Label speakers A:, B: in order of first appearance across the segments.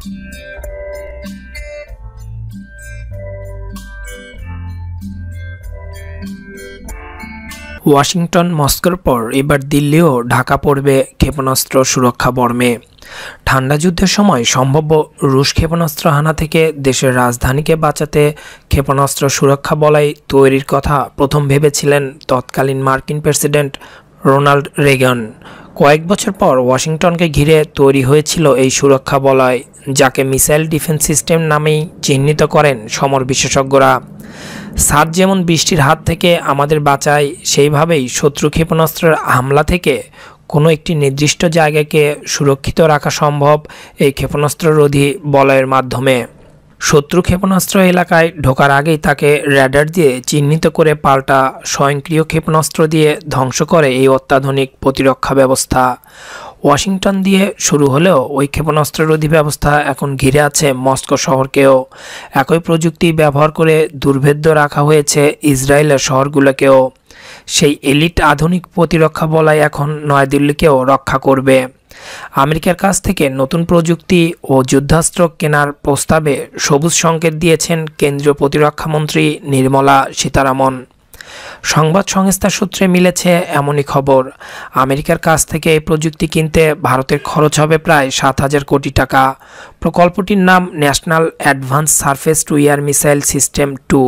A: Washington মস্কোর পর এবার দিল্লিও ঢাকা পড়বে ক্ষেপণাস্ত্র সুরক্ষা বর্মে ঠান্ডা যুদ্ধের সময় সম্ভাব্য রুশ ক্ষেপণাস্ত্র হানা থেকে দেশের রাজধানীকে বাঁচাতে ক্ষেপণাস্ত্র সুরক্ষা বলাই তৈরির কথা প্রথম ভেবেছিলেন তৎকালীন মার্কিন প্রেসিডেন্ট রোনাল্ড রেগন কয়েক বছর পর ওয়াশিংটনকে ঘিরে তৈরি হয়েছিল এই সুরক্ষা বলয় যাকে মিসাইল ডিফেন্স সিস্টেম নামেই চিহ্নিত করেন সমর বিশেষজ্ঞরা সাদ যেমন বৃষ্টির হাত থেকে আমাদের বাঁচায় সেইভাবেই শত্রু ক্ষেপণাস্ত্রের হামলা থেকে কোনো একটি নির্দিষ্ট জায়গাকে সুরক্ষিত রাখা সম্ভব এই ক্ষেপণাস্ত্ররোধী বলয়ের মাধ্যমে শত্রু ক্ষেপণাস্ত্র এলাকায় ঢোকার আগেই তাকে র্যাডার দিয়ে চিহ্নিত করে পাল্টা স্বয়ংক্রিয় ক্ষেপণাস্ত্র দিয়ে ধ্বংস করে এই অত্যাধুনিক প্রতিরক্ষা ব্যবস্থা ওয়াশিংটন দিয়ে শুরু হলেও ওই রোধি ব্যবস্থা এখন ঘিরে আছে মস্কো শহরকেও একই প্রযুক্তি ব্যবহার করে দুর্ভেদ্য রাখা হয়েছে ইসরায়েলের শহরগুলোকেও সেই এলিট আধুনিক প্রতিরক্ষা বলাই এখন নয়াদিল্লিকেও রক্ষা করবে আমেরিকার কাছ থেকে নতুন প্রযুক্তি ও যুদ্ধাস্ত্র কেনার প্রস্তাবে সবুজ সংকেত দিয়েছেন কেন্দ্রীয় প্রতিরক্ষামন্ত্রী নির্মলা সীতারামন সংবাদ সংস্থা সূত্রে মিলেছে এমনই খবর আমেরিকার কাছ থেকে এই প্রযুক্তি কিনতে ভারতের খরচ হবে প্রায় সাত হাজার কোটি টাকা প্রকল্পটির নাম national advance surface to air missile system two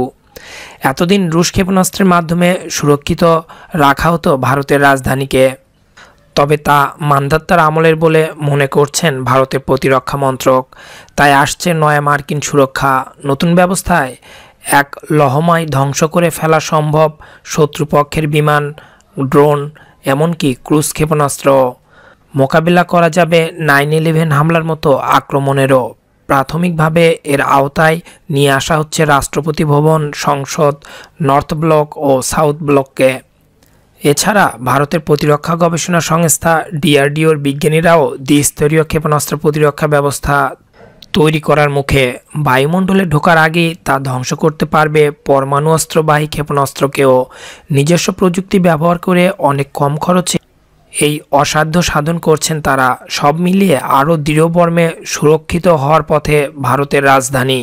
A: এতদিন রুশ ক্ষেপণাস্ত্রের মাধ্যমে সুরক্ষিত রাখা হতো ভারতের রাজধানীকে তবে তা মান্ধাত্তার আমলের বলে মনে করছেন ভারতের প্রতিরক্ষা মন্ত্রক তাই আসছে নয়া মার্কিন সুরক্ষা নতুন ব্যবস্থায় এক লহমায় ধ্বংস করে ফেলা সম্ভব শত্রুপক্ষের বিমান ড্রোন এমনকি ক্রুজ ক্ষেপণাস্ত্র মোকাবিলা করা যাবে নাইন ইলেভেন হামলার মতো আক্রমণেরও প্রাথমিকভাবে এর আওতায় নিয়ে আসা হচ্ছে রাষ্ট্রপতি ভবন সংসদ নর্থ ব্লক ও সাউথ ব্লককে এছাড়া ভারতের প্রতিরক্ষা গবেষণা সংস্থা ডিআরডিওর বিজ্ঞানীরাও দ্বিস্তরীয় ক্ষেপণাস্ত্র প্রতিরক্ষা ব্যবস্থা তৈরি করার মুখে বায়ুমণ্ডলে ঢোকার আগে তা ধ্বংস করতে পারবে পরমাণু অস্ত্রবাহী ক্ষেপণাস্ত্রকেও নিজস্ব প্রযুক্তি ব্যবহার করে অনেক কম খরচে এই অসাধ্য সাধন করছেন তারা সব মিলিয়ে আরও দৃঢ়বর্মে সুরক্ষিত হওয়ার পথে ভারতের রাজধানী